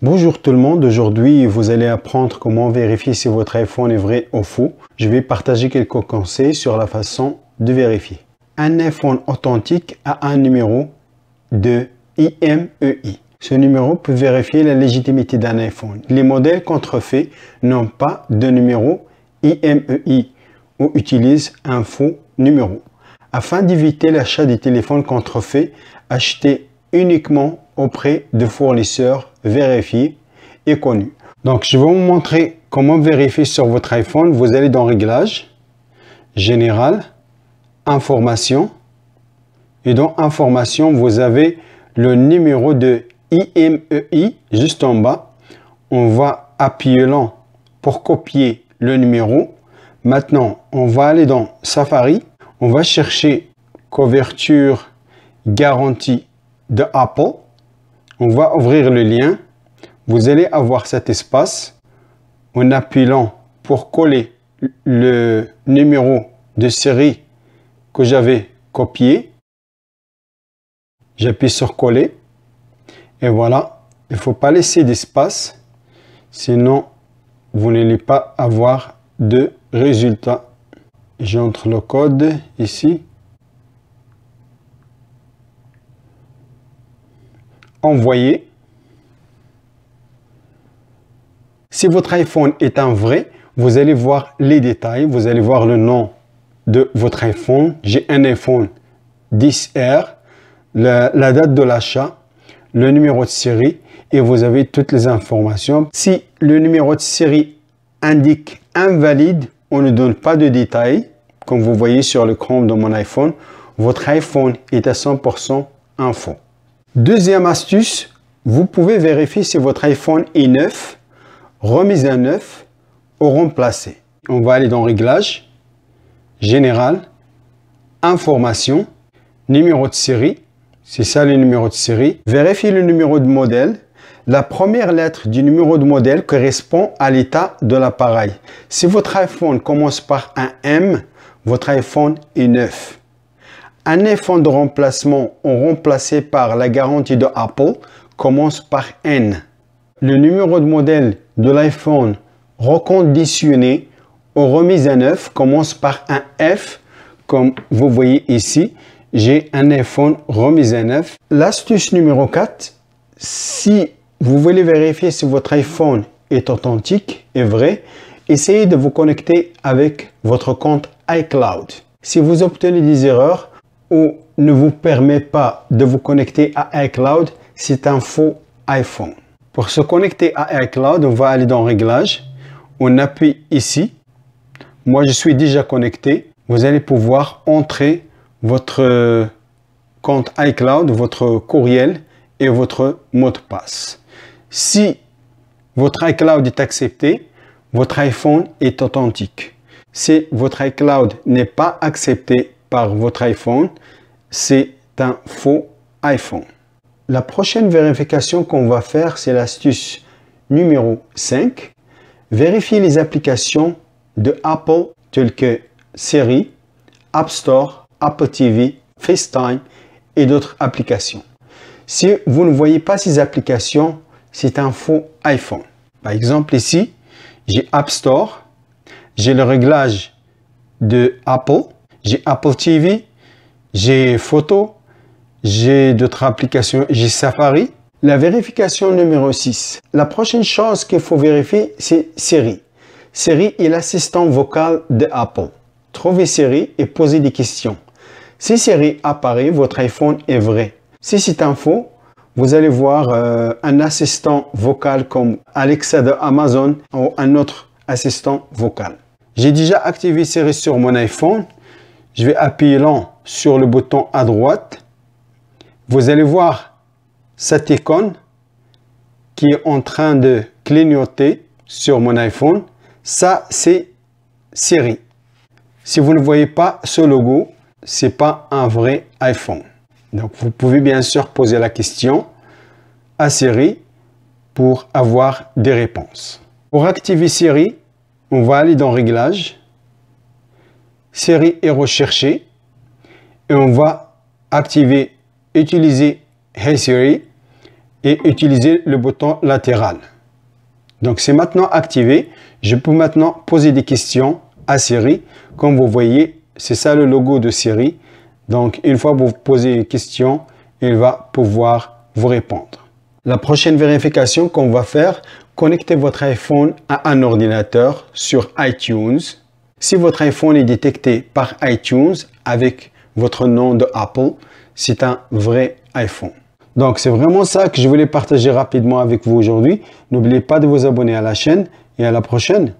Bonjour tout le monde, aujourd'hui vous allez apprendre comment vérifier si votre iPhone est vrai ou faux. Je vais partager quelques conseils sur la façon de vérifier. Un iPhone authentique a un numéro de IMEI. E Ce numéro peut vérifier la légitimité d'un iPhone. Les modèles contrefaits n'ont pas de numéro IMEI e ou utilisent un faux numéro. Afin d'éviter l'achat des téléphones contrefaits, achetez uniquement auprès de fournisseurs vérifiés et connus. Donc, je vais vous montrer comment vérifier sur votre iPhone. Vous allez dans Réglages, Général, Information. Et dans Information, vous avez le numéro de IMEI e juste en bas. On va appuyer là pour copier le numéro. Maintenant, on va aller dans Safari. On va chercher couverture garantie de Apple. On va ouvrir le lien. Vous allez avoir cet espace. En appuyant pour coller le numéro de série que j'avais copié, j'appuie sur coller. Et voilà, il ne faut pas laisser d'espace, sinon vous n'allez pas avoir de résultat. J'entre le code ici. envoyer. Si votre iPhone est un vrai, vous allez voir les détails, vous allez voir le nom de votre iPhone. J'ai un iPhone 10R, la, date de l'achat, le numéro de série et vous avez toutes les informations. Si le numéro de série indique invalide, on ne donne pas de détails. Comme vous voyez sur le Chrome de mon iPhone, votre iPhone est à 100% info. Deuxième astuce, vous pouvez vérifier si votre iPhone est neuf, remise à neuf ou remplacé. On va aller dans Réglages, Général, Information, Numéro de série, c'est ça le numéro de série. Vérifiez le numéro de modèle. La première lettre du numéro de modèle correspond à l'état de l'appareil. Si votre iPhone commence par un M, votre iPhone est neuf. Un iPhone de remplacement remplacé par la garantie de Apple commence par N. Le numéro de modèle de l'iPhone reconditionné ou remis à neuf commence par un F, comme vous voyez ici. J'ai un iPhone remise à neuf. L'astuce numéro 4, si vous voulez vérifier si votre iPhone est authentique et vrai, essayez de vous connecter avec votre compte iCloud. Si vous obtenez des erreurs, ne vous permet pas de vous connecter à iCloud, c'est un faux iPhone. Pour se connecter à iCloud, on va aller dans Réglages. On appuie ici. Moi, je suis déjà connecté. Vous allez pouvoir entrer votre euh, compte iCloud, votre courriel et votre mot de passe. Si votre iCloud est accepté, votre iPhone est authentique. Si votre iCloud n'est pas accepté, par votre iPhone, c'est un faux iPhone. La prochaine vérification qu'on va faire, c'est l'astuce numéro 5. Vérifiez les applications de Apple telles que Siri, App Store, Apple TV, FaceTime et d'autres applications. Si vous ne voyez pas ces applications, c'est un faux iPhone. Par exemple, ici, j'ai App Store, j'ai le réglage de Apple, j'ai Apple TV, j'ai Photo, j'ai d'autres applications, j'ai Safari. La vérification numéro 6. La prochaine chose qu'il faut vérifier, c'est Siri. Siri est l'assistant vocal de Apple. Trouvez Siri et posez des questions. Si Siri apparaît, votre iPhone est vrai. Si c'est un faux, vous allez voir euh, un assistant vocal comme Alexa de Amazon ou un autre assistant vocal. J'ai déjà activé Siri sur mon iPhone je vais appuyer long sur le bouton à droite. Vous allez voir cette icône qui est en train de clignoter sur mon iPhone. Ça, c'est Siri. Si vous ne voyez pas ce logo, c'est pas un vrai iPhone. Donc, vous pouvez bien sûr poser la question à Siri pour avoir des réponses. Pour activer Siri, on va aller dans Réglages série est recherchée et on va activer utiliser Hey Siri et utiliser le bouton latéral. Donc c'est maintenant activé. Je peux maintenant poser des questions à Siri. Comme vous voyez, c'est ça le logo de Siri. Donc une fois que vous posez une question, il va pouvoir vous répondre. La prochaine vérification qu'on va faire, connectez votre iPhone à un ordinateur sur iTunes. Si votre iPhone est détecté par iTunes avec votre nom de Apple, c'est un vrai iPhone. Donc c'est vraiment ça que je voulais partager rapidement avec vous aujourd'hui. N'oubliez pas de vous abonner à la chaîne et à la prochaine.